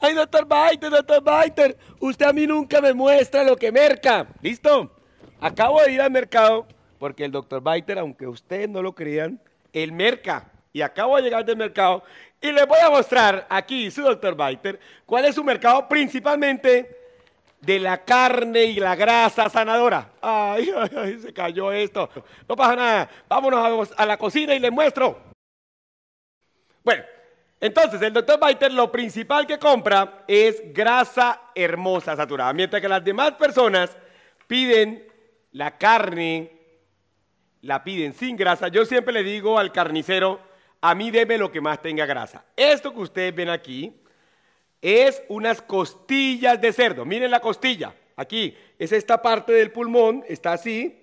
¡Ay, doctor Biter, doctor Biter! Usted a mí nunca me muestra lo que merca. ¿Listo? Acabo de ir al mercado porque el doctor Biter, aunque ustedes no lo crean, él merca. Y acabo de llegar del mercado y les voy a mostrar aquí, su doctor Biter, cuál es su mercado principalmente de la carne y la grasa sanadora. Ay, ay, ay, se cayó esto. No pasa nada. Vámonos a, a la cocina y les muestro. Bueno. Entonces, el doctor Biter lo principal que compra es grasa hermosa saturada, mientras que las demás personas piden la carne, la piden sin grasa. Yo siempre le digo al carnicero, a mí deme lo que más tenga grasa. Esto que ustedes ven aquí es unas costillas de cerdo. Miren la costilla, aquí es esta parte del pulmón, está así,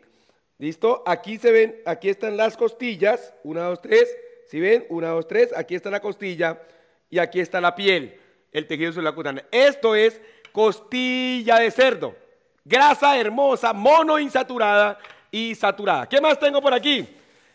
listo. Aquí se ven, aquí están las costillas, una, dos, tres si ven, una, dos, tres, aquí está la costilla y aquí está la piel, el tejido la cutáneo. Esto es costilla de cerdo, grasa hermosa, monoinsaturada y saturada. ¿Qué más tengo por aquí?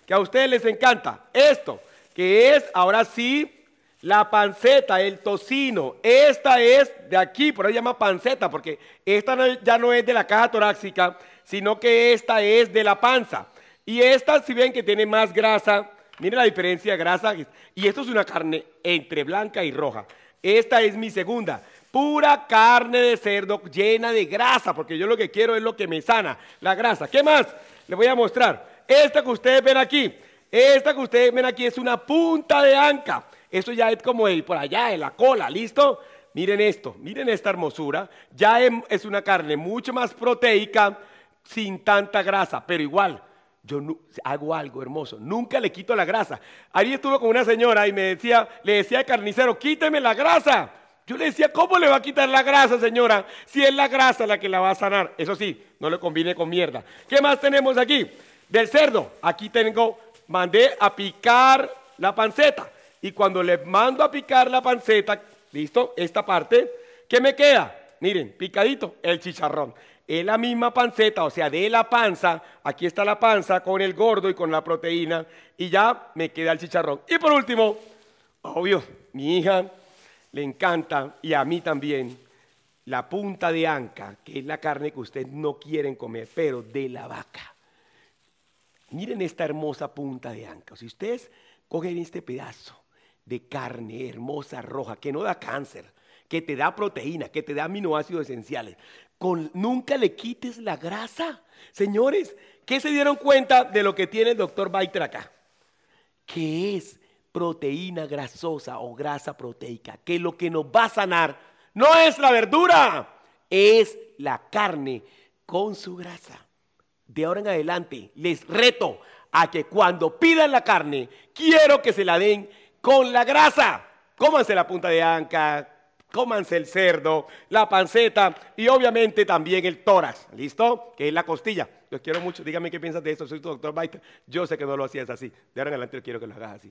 Que a ustedes les encanta. Esto, que es ahora sí la panceta, el tocino, esta es de aquí, por ahí llama panceta, porque esta ya no es de la caja torácica, sino que esta es de la panza. Y esta, si ven que tiene más grasa, Miren la diferencia de grasa. Y esto es una carne entre blanca y roja. Esta es mi segunda. Pura carne de cerdo llena de grasa, porque yo lo que quiero es lo que me sana, la grasa. ¿Qué más? Les voy a mostrar. Esta que ustedes ven aquí, esta que ustedes ven aquí es una punta de anca. Esto ya es como el, por allá, en la cola, ¿listo? Miren esto, miren esta hermosura. Ya es una carne mucho más proteica, sin tanta grasa, pero igual, yo hago algo hermoso, nunca le quito la grasa. Ahí estuve con una señora y me decía, le decía al carnicero, quíteme la grasa. Yo le decía, ¿cómo le va a quitar la grasa, señora? Si es la grasa la que la va a sanar. Eso sí, no le combine con mierda. ¿Qué más tenemos aquí? Del cerdo. Aquí tengo, mandé a picar la panceta. Y cuando le mando a picar la panceta, listo, esta parte, ¿qué me queda? Miren, picadito, el chicharrón es la misma panceta, o sea, de la panza, aquí está la panza con el gordo y con la proteína, y ya me queda el chicharrón. Y por último, obvio, mi hija le encanta, y a mí también, la punta de anca, que es la carne que ustedes no quieren comer, pero de la vaca. Miren esta hermosa punta de anca. Si ustedes cogen este pedazo de carne hermosa, roja, que no da cáncer, que te da proteína, que te da aminoácidos esenciales. Con, nunca le quites la grasa. Señores, ¿qué se dieron cuenta de lo que tiene el doctor Baiter acá? Que es proteína grasosa o grasa proteica, que lo que nos va a sanar no es la verdura, es la carne con su grasa. De ahora en adelante, les reto a que cuando pidan la carne, quiero que se la den con la grasa. Cómanse la punta de anca, cómanse el cerdo, la panceta y obviamente también el tórax, ¿listo? Que es la costilla. Los quiero mucho, dígame qué piensas de eso, soy tu doctor Baita, Yo sé que no lo hacías así, de ahora en adelante quiero que lo hagas así.